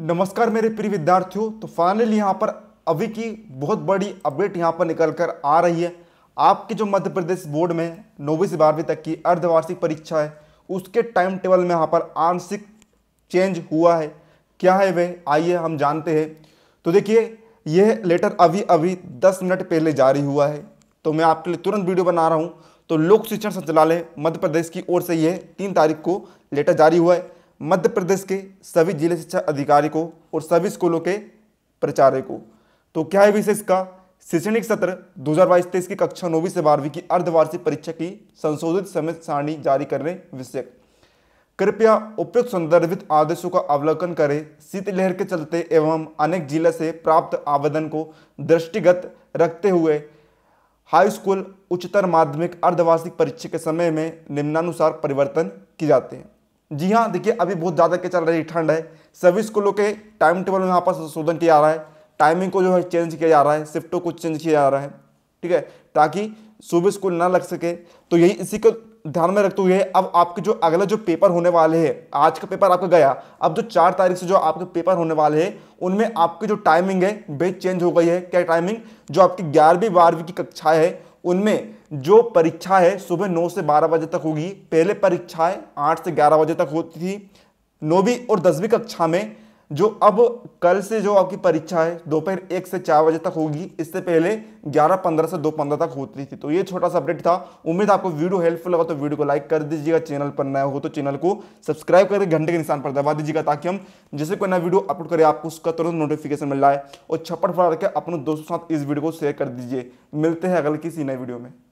नमस्कार मेरे प्रिय विद्यार्थियों तो फाइनली यहाँ पर अभी की बहुत बड़ी अपडेट यहाँ पर निकल कर आ रही है आपके जो मध्य प्रदेश बोर्ड में नौवीं से बारहवीं तक की अर्धवार्षिक परीक्षा है उसके टाइम टेबल में यहाँ पर आंशिक चेंज हुआ है क्या है वह आइए हम जानते हैं तो देखिए यह लेटर अभी अभी दस मिनट पहले जारी हुआ है तो मैं आपके लिए तुरंत वीडियो बना रहा हूँ तो लोक शिक्षण संचालय मध्य प्रदेश की ओर से यह तीन तारीख को लेटर जारी हुआ है मध्य प्रदेश के सभी जिले शिक्षा अधिकारी को और सभी स्कूलों के प्रचार्य को तो क्या है विशेष का शैक्षणिक सत्र दो हज़ार बाईस तेईस की कक्षा नौवीं से बारहवीं की अर्धवार्षिक परीक्षा की संशोधित समय सारणी जारी करने विषय कृपया उपयुक्त संदर्भित आदेशों का अवलोकन करें शीतलहर के चलते एवं अनेक जिला से प्राप्त आवेदन को दृष्टिगत रखते हुए हाई स्कूल उच्चतर माध्यमिक अर्धवार्षिक परीक्षा के समय में निम्नानुसार परिवर्तन किए जाते हैं जी हाँ देखिए अभी बहुत ज़्यादा क्या चल रही ठंड है सभी स्कूलों के टाइम टेबल में यहाँ पर संशोधन किया जा रहा है टाइमिंग को जो है चेंज किया जा रहा है शिफ्टों को चेंज किया जा रहा है ठीक है ताकि सुबह स्कूल ना लग सके तो यही इसी को ध्यान में रखते हुए अब आपके जो अगला जो पेपर होने वाले हैं आज का पेपर आपका गया अब जो चार तारीख से जो आपके पेपर होने वाले हैं उनमें आपकी जो टाइमिंग है वे चेंज हो गई है क्या टाइमिंग जो आपकी ग्यारहवीं बारहवीं की कक्षाएं है उनमें जो परीक्षा है सुबह नौ से बारह बजे तक होगी पहले परीक्षाएं आठ से ग्यारह बजे तक होती थी नौवीं और दसवीं कक्षा में जो अब कल से जो आपकी परीक्षा है दोपहर एक से चार बजे तक होगी इससे पहले ग्यारह पंद्रह से दो पंद्रह तक होती थी तो ये छोटा सा अपडेट था उम्मीद आपको वीडियो हेल्पफुल लगा तो वीडियो को लाइक कर दीजिएगा चैनल पर नया हो तो चैनल को सब्सक्राइब करके घंटे के निशान पर दबा दीजिएगा ताकि हम जैसे कोई नया वीडियो अपलोड करें आपको उसका तुरंत नोटिफिकेशन मिल रहा है और छप्पड़ फड़ा करके अपने दोस्तों के साथ इस वीडियो को शेयर कर दीजिए मिलते हैं अगले किसी नए वीडियो में